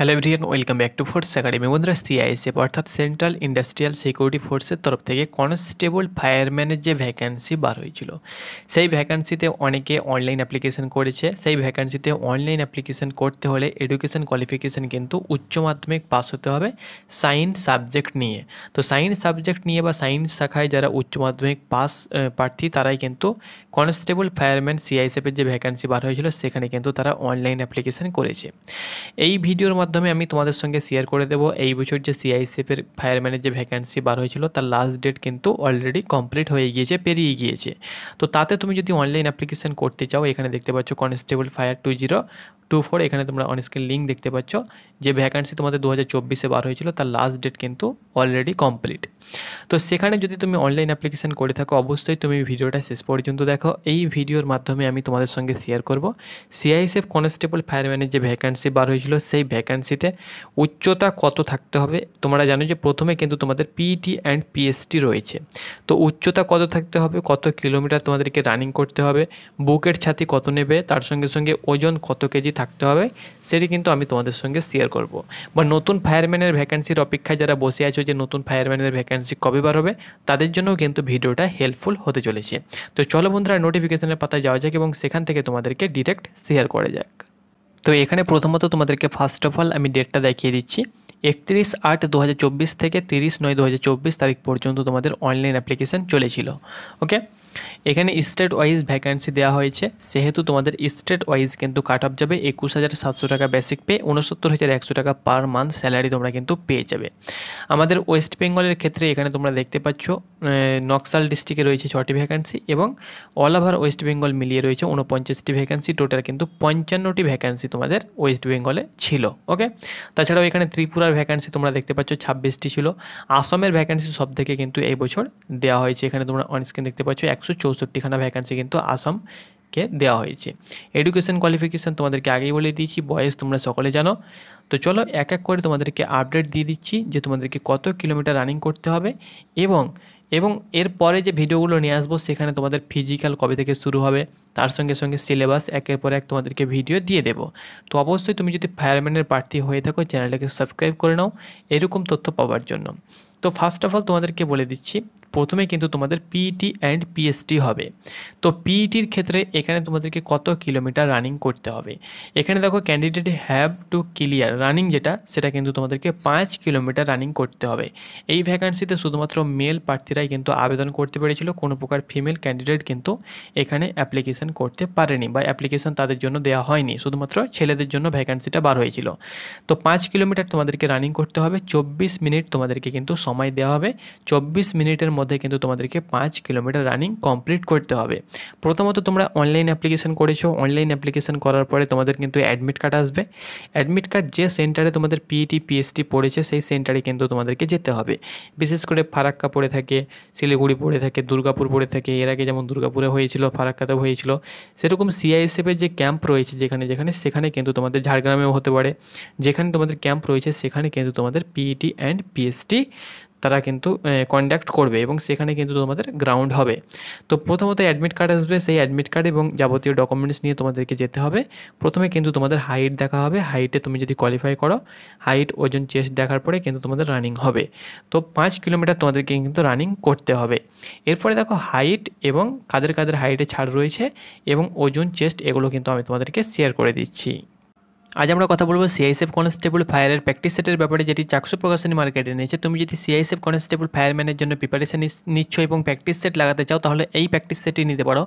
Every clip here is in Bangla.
hello everyone welcome back to Force Academy বন্ধুরা সিআইএসএফ অর্থাৎ সেন্ট্রাল ইন্ডাস্ট্রিয়াল সিকিউরিটি ফোর্সের তরফ থেকে কনস্টেবল ফায়ারম্যানের যে ভ্যাকান্সি বার হয়েছিল সেই ভ্যাকান্সিতে অনেকে অনলাইন অ্যাপ্লিকেশন করেছে সেই ভ্যাকান্সিতে অনলাইন অ্যাপ্লিকেশন করতে হলে এডুকেশন কোয়ালিফিকেশন কিন্তু উচ্চ মাধ্যমিক পাস হতে হবে সায়েন্স সাবজেক্ট নিয়ে তো সায়েন্স সাবজেক্ট নিয়ে বা সায়েন্স শাখায় যারা উচ্চ মাধ্যমিক পাস প্রার্থী তারাই কিন্তু কনস্টেবল ফায়ারম্যান সিআইএসএফের যে ভ্যাকান্সি বার হয়েছিল সেখানে কিন্তু তারা অনলাইন অ্যাপ্লিকেশন করেছে এই ভিডিওর মাধ্যমে আমি তোমাদের সঙ্গে শেয়ার করে দেবো এই বছর যে সিআইসিএফের ফায়ারম্যানের যে ভ্যাকান্সি বার হয়েছিল তার লাস্ট ডেট কিন্তু অলরেডি কমপ্লিট হয়ে গিয়েছে পেরিয়ে গিয়েছে তো তাতে তুমি যদি অনলাইন অ্যাপ্লিকেশন করতে চাও এখানে দেখতে পাচ্ছ constable fire two zero two four এখানে তোমরা অনস্ক্রিন লিঙ্ক দেখতে পাচ্ছ যে ভ্যাকান্সি তোমাদের দু হাজার চব্বিশে বার হয়েছিল তার লাস্ট ডেট কিন্তু অলরেডি কমপ্লিট তো সেখানে যদি তুমি অনলাইন অ্যাপ্লিকেশান করে থাকো অবশ্যই তুমি ভিডিওটা শেষ পর্যন্ত দেখো এই ভিডিওর মাধ্যমে আমি তোমাদের সঙ্গে শেয়ার করবো সিআইএসএফ কনস্টেবল ফায়ারম্যানের যে ভ্যাকান্সি বার হয়েছিল সেই ভ্যাকান্সি ভ্যাকান্সিতে উচ্চতা কত থাকতে হবে তোমরা জানো যে প্রথমে কিন্তু তোমাদের পিটি অ্যান্ড পিএসটি রয়েছে তো উচ্চতা কত থাকতে হবে কত কিলোমিটার তোমাদেরকে রানিং করতে হবে বুকের ছাতি কত নেবে তার সঙ্গে সঙ্গে ওজন কত কেজি থাকতে হবে সেটি কিন্তু আমি তোমাদের সঙ্গে শেয়ার করব বা নতুন ফায়ারম্যানের ভ্যাকান্সির অপেক্ষায় যারা বসে আছো যে নতুন ফায়ারম্যানের ভ্যাকান্সি কবে বার হবে তাদের জন্যও কিন্তু ভিডিওটা হেল্পফুল হতে চলেছে তো চলো বন্ধুরা নোটিফিকেশনের পাতায় যাওয়া যাক এবং সেখান থেকে তোমাদেরকে ডিরেক্ট শেয়ার করে যাক তো এখানে প্রথমত তোমাদেরকে ফার্স্ট অফ অল আমি ডেটটা দেখিয়ে দিচ্ছি একত্রিশ আট দু থেকে তিরিশ নয় দু তারিখ পর্যন্ত তোমাদের অনলাইন অ্যাপ্লিকেশান চলেছিল ওকে এখানে স্টেট ওয়াইজ ভ্যাকান্সি দেওয়া হয়েছে সেহেতু তোমাদের স্টেট ওয়াইজ কিন্তু কাট অফ যাবে একুশ হাজার সাতশো টাকা বেসিক পে উনসত্তর হাজার একশো টাকা পার মান্থ স্যালারি তোমরা কিন্তু পেয়ে যাবে আমাদের ওয়েস্ট বেঙ্গলের ক্ষেত্রে এখানে তোমরা দেখতে পাচ্ছ নকশাল ডিস্ট্রিক্টে রয়েছে ছটি ভ্যাকান্সি এবং অল ওভার ওয়েস্ট বেঙ্গল মিলিয়ে রয়েছে উনপঞ্চাশটি ভ্যাকান্সি টোটাল কিন্তু পঞ্চান্নটি ভ্যাকান্সি তোমাদের ওয়েস্ট বেঙ্গলে ছিল ওকে তাছাড়াও এখানে ত্রিপুরার ভ্যাকান্সি তোমরা দেখতে পাচ্ছ ছাব্বিশটি ছিল আসামের ভ্যাকান্সি সব থেকে কিন্তু এই বছর দেওয়া হয়েছে এখানে তোমরা অনেক দেখতে পাচ্ছ এক একশো চৌষট্টিখানা ভ্যাকান্সি কিন্তু আসাম কে দেওয়া হয়েছে এডুকেশন কোয়ালিফিকেশান তোমাদেরকে আগেই বলে দিয়েছি বয়স তোমরা সকলে জানো তো চলো এক এক করে তোমাদেরকে আপডেট দিয়ে দিচ্ছি যে তোমাদেরকে কত কিলোমিটার রানিং করতে হবে এবং এবং এরপরে যে ভিডিওগুলো নিয়ে আসবো সেখানে তোমাদের ফিজিক্যাল কবে থেকে শুরু হবে তার সঙ্গে সঙ্গে সিলেবাস একের পর এক তোমাদেরকে ভিডিও দিয়ে দেবো তো অবশ্যই তুমি যদি ফায়ারম্যানের প্রার্থী হয়ে থাকো চ্যানেলটাকে সাবস্ক্রাইব করে নাও এরকম তথ্য পাওয়ার জন্য তো ফার্স্ট অফ অল তোমাদেরকে বলে দিচ্ছি প্রথমে কিন্তু তোমাদের পিইটি অ্যান্ড পিএসটি হবে তো পিইটির e ক্ষেত্রে এখানে তোমাদেরকে কত কিলোমিটার রানিং করতে হবে এখানে দেখো candidate have to clear running যেটা সেটা কিন্তু তোমাদেরকে পাঁচ কিলোমিটার রানিং করতে হবে এই ভ্যাকান্সিতে শুধুমাত্র মেল প্রার্থীরাই কিন্তু আবেদন করতে পেরেছিল কোনো প্রকার ফিমেল ক্যান্ডিডেট কিন্তু এখানে অ্যাপ্লিকেশান করতে পারেনি বা অ্যাপ্লিকেশান তাদের জন্য দেওয়া হয়নি শুধুমাত্র ছেলেদের জন্য ভ্যাকান্সিটা বার হয়েছিল তো পাঁচ কিলোমিটার তোমাদেরকে রানিং করতে হবে চব্বিশ মিনিট তোমাদেরকে কিন্তু সময় দেওয়া হবে চব্বিশ মিনিটের মধ্যে কিন্তু তোমাদেরকে পাঁচ কিলোমিটার রানিং কমপ্লিট করতে হবে প্রথমত তোমরা অনলাইন অ্যাপ্লিকেশান করেছো অনলাইন অ্যাপ্লিকেশান করার পরে তোমাদের কিন্তু অ্যাডমিট কার্ড আসবে অ্যাডমিট কার্ড যে সেন্টারে তোমাদের পিইটি পিএসটি e পড়েছে সেই সেন্টারে কিন্তু তোমাদেরকে যেতে হবে বিশেষ করে ফারাক্কা পড়ে থাকে শিলিগুড়ি পড়ে থাকে দুর্গাপুর পড়ে থাকে এর আগে যেমন দুর্গাপুরে হয়েছিল ফারাক্কাতেও হয়েছিল সেরকম সিআইএসএফের যে ক্যাম্প রয়েছে যেখানে যেখানে সেখানে কিন্তু তোমাদের ঝাড়গ্রামেও হতে পারে যেখানে তোমাদের ক্যাম্প রয়েছে সেখানে কিন্তু তোমাদের পিইটি অ্যান্ড পিএসটি তারা কিন্তু কন্ডাক্ট করবে এবং সেখানে কিন্তু তোমাদের গ্রাউন্ড হবে তো প্রথমত অ্যাডমিট কার্ড আসবে সেই অ্যাডমিট কার্ড এবং যাবতীয় ডকুমেন্টস নিয়ে তোমাদেরকে যেতে হবে প্রথমে কিন্তু তোমাদের হাইট দেখা হবে হাইটে তুমি যদি কোয়ালিফাই করো হাইট ওজন চেস্ট দেখার পরে কিন্তু তোমাদের রানিং হবে তো পাঁচ কিলোমিটার তোমাদেরকে কিন্তু রানিং করতে হবে এরপরে দেখো হাইট এবং কাদের কাদের হাইটে ছাড় রয়েছে এবং ওজন চেস্ট এগুলো কিন্তু আমি তোমাদেরকে শেয়ার করে দিচ্ছি আজ আমরা কথা বলবো সিআইএসএফ কনস্টেবল ফায়ারের প্র্যাকটিস সেটের ব্যাপারে যেটি চাকসু প্রকাশনী মার্কেটে নিয়েছে তুমি যদি সিআইএসএফ কনস্টেবল ফায়ারম্যানের জন্য প্রিপারেশন নিচ্ছ এবং প্র্যাকটিস সেট লাগাতে চাও তাহলে এই প্র্যাকটিস সেটটি নিতে পারো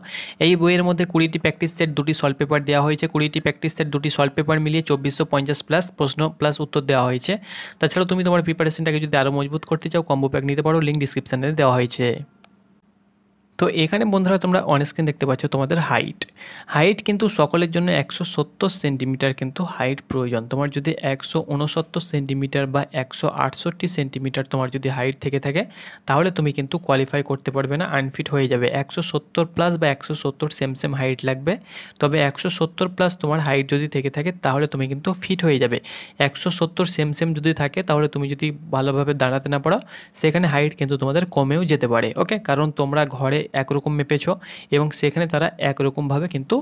এই বইয়ের মধ্যে কুড়িটি প্র্যাকটিস সেট দুটি সল্ট পেপার দেওয়া হয়েছে কুড়িটি প্র্যাকটিস সেট দুটি সল্ট পেপার মিলিয়ে চব্বিশশো পঞ্চাশ প্লাস প্রশ্ন প্লাস উত্তর দেওয়া হয়েছে তাছাড়াও তুমি তোমার প্রিপারেশনটাকে যদি আরও মজবুত করতে চাও কম্বো প্যাক নিতে পারো লিঙ্ক ডিসক্রিপশানে দেওয়া হয়েছে তো এখানে বন্ধুরা তোমরা অনস্ক্রিন দেখতে পাচ্ছ তোমাদের হাইট হাইট কিন্তু সকলের জন্য একশো সত্তর সেন্টিমিটার কিন্তু হাইট প্রয়োজন তোমার যদি একশো উনসত্তর সেন্টিমিটার বা একশো আটষট্টি সেন্টিমিটার তোমার যদি হাইট থেকে থাকে তাহলে তুমি কিন্তু কোয়ালিফাই করতে পারবে না আনফিট হয়ে যাবে একশো সত্তর প্লাস বা একশো সত্তর সেম সেম হাইট লাগবে তবে একশো সত্তর প্লাস তোমার হাইট যদি থেকে থাকে তাহলে তুমি কিন্তু ফিট হয়ে যাবে একশো সত্তর সেম সেম যদি থাকে তাহলে তুমি যদি ভালোভাবে দাঁড়াতে না পারো সেখানে হাইট কিন্তু তোমাদের কমেও যেতে পারে ওকে কারণ তোমরা ঘরে একরকম মেপেছ এবং সেখানে তারা একরকমভাবে কিন্তু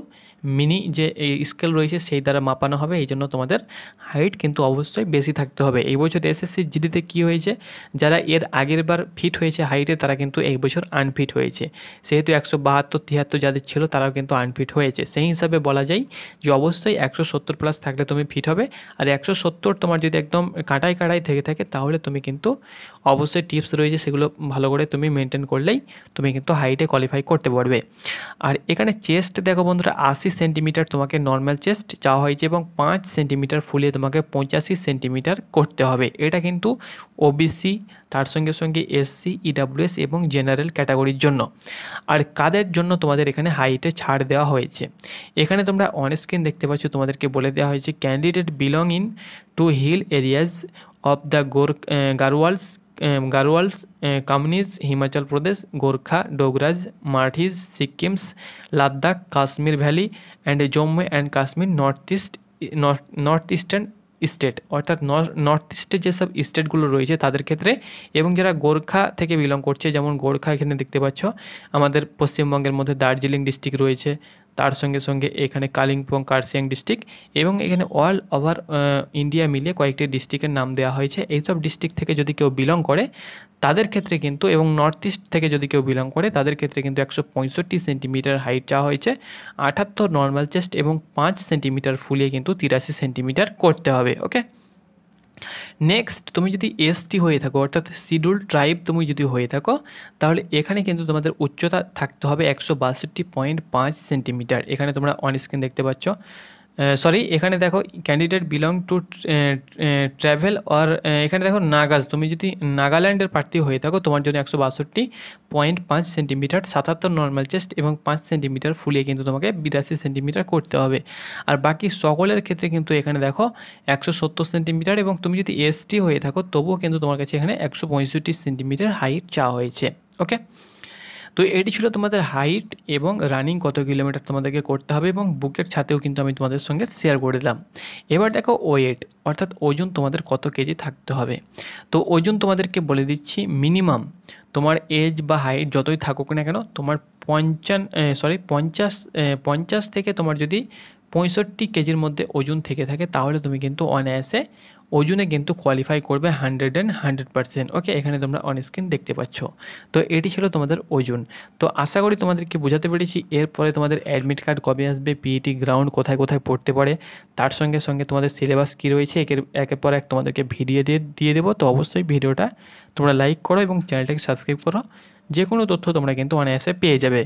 মিনি যে এই স্কেল রয়েছে সেই দ্বারা মাপানো হবে এই জন্য তোমাদের হাইট কিন্তু অবশ্যই বেশি থাকতে হবে এই বছর এসএসসি জিডিতে কি হয়েছে যারা এর আগের বার ফিট হয়েছে হাইটে তারা কিন্তু এই বছর আনফিট হয়েছে সেহেতু একশো বাহাত্তর তিয়াত্তর যাদের ছিল তারাও কিন্তু আনফিট হয়েছে সেই হিসাবে বলা যায় যে অবশ্যই একশো সত্তর প্লাস থাকলে তুমি ফিট হবে আর একশো সত্তর তোমার যদি একদম কাঁটায় কাঁটায় থেকে থাকে তাহলে তুমি কিন্তু অবশ্যই টিপস রয়েছে সেগুলো ভালো করে তুমি মেনটেন করলেই তুমি কিন্তু হাইটে কোয়ালিফাই করতে পারবে আর এখানে চেস্ট দেখো বন্ধুরা আশি সেন্টিমিটার তোমাকে নর্মাল চেস্ট চাওয়া হয়েছে এবং পাঁচ সেন্টিমিটার ফুলিয়ে তোমাকে পঁচাশি সেন্টিমিটার করতে হবে এটা কিন্তু ওবিসি তার সঙ্গে সঙ্গে এসসি ইডাব্লিউএস e এবং জেনারেল ক্যাটাগরির জন্য আর কাদের জন্য তোমাদের এখানে হাইটে ছাড় দেওয়া হয়েছে এখানে তোমরা অন স্ক্রিন দেখতে পাচ্ছ তোমাদেরকে বলে দেওয়া হয়েছে candidate belong in to hill areas of the গোর গারওয়ালস গারোয়ালস কামনিজ হিমাচল প্রদেশ গোর্খা ডোগরাজ মাঠিজ Sikkims Ladakh Kashmir valley and Jammu and Kashmir north east north eastern state অর্থাৎ নর্থ ইস্টে যেসব স্টেটগুলো রয়েছে তাদের ক্ষেত্রে এবং যারা গোর্খা থেকে বিলং করছে যেমন গোর্খা এখানে দেখতে পাচ্ছ আমাদের পশ্চিমবঙ্গের মধ্যে দার্জিলিং ডিস্ট্রিক্ট রয়েছে তার সঙ্গে সঙ্গে এখানে কালিম্পং কার্সিয়াং ডিস্ট্রিক্ট এবং এখানে অল ওভার ইন্ডিয়া মিলিয়ে কয়েকটি ডিস্ট্রিক্টের নাম দেওয়া হয়েছে এইসব ডিস্ট্রিক্ট থেকে যদি কেউ বিলং করে তাদের ক্ষেত্রে কিন্তু এবং নর্থ ইস্ট থেকে যদি কেউ বিলং করে তাদের ক্ষেত্রে কিন্তু একশো পঁয়ষট্টি সেন্টিমিটার হাইট চাওয়া হয়েছে আঠাত্তর নর্মাল চেস্ট এবং পাঁচ সেন্টিমিটার ফুলিয়ে কিন্তু তিরাশি সেন্টিমিটার করতে হবে ওকে নেক্সট তুমি যদি এসটি হয়ে থাকো অর্থাৎ শিডিউল ট্রাইব তুমি যদি হয়ে থাকো তাহলে এখানে কিন্তু তোমাদের উচ্চতা থাকতে হবে একশো বাষট্টি পয়েন্ট পাঁচ সেন্টিমিটার এখানে তোমরা অন স্ক্রিন দেখতে পাচ্ছ সরি এখানে দেখো candidate belong to tribal or এখানে দেখো নাগাজ তুমি যদি নাগাল্যান্ডের প্রার্থী হয়ে থাকো তোমার জন্য একশো বাষট্টি পয়েন্ট পাঁচ সেন্টিমিটার সাতাত্তর নর্মাল চেস্ট এবং পাঁচ সেন্টিমিটার ফুলিয়ে কিন্তু তোমাকে বিরাশি সেন্টিমিটার করতে হবে আর বাকি সকলের ক্ষেত্রে কিন্তু এখানে দেখো একশো সত্তর সেন্টিমিটার এবং তুমি যদি এসটি হয়ে থাকো তবুও কিন্তু তোমার কাছে এখানে একশো পঁয়ষট্টি সেন্টিমিটার হাইট চাওয়া হয়েছে ওকে তো এটি ছিল তোমাদের হাইট এবং রানিং কত কিলোমিটার তোমাদেরকে করতে হবে এবং বুকের ছাতেও কিন্তু আমি তোমাদের সঙ্গে শেয়ার করে দিলাম এবার দেখো ওয়েট অর্থাৎ ওজন তোমাদের কত কেজি থাকতে হবে তো ওজন তোমাদেরকে বলে দিচ্ছি মিনিমাম তোমার এজ বা হাইট যতই থাকুক না কেন তোমার পঞ্চান সরি পঞ্চাশ পঞ্চাশ থেকে তোমার যদি পঁয়ষট্টি কেজির মধ্যে ওজন থেকে থাকে তাহলে তুমি কিন্তু অনায়াসে ওজনে কিন্তু কোয়ালিফাই করবে hundred and hundred percent okay এখানে তোমরা অন স্ক্রিন দেখতে পাচ্ছ তো এটি ছিল তোমাদের ওজন তো আশা করি তোমাদেরকে বোঝাতে পেরেছি এরপরে তোমাদের অ্যাডমিট কার্ড কবে আসবে পিইটি গ্রাউন্ড e কোথায় কোথায় পড়তে পারে তার সঙ্গে সঙ্গে তোমাদের সিলেবাস কী রয়েছে একের একের পর এক তোমাদেরকে ভিডিও দিয়ে দিয়ে দেবো তো অবশ্যই ভিডিওটা তোমরা লাইক করো এবং চ্যানেলটাকে সাবস্ক্রাইব করো যে কোনো তথ্য তোমরা কিন্তু অনায়াসে পেয়ে যাবে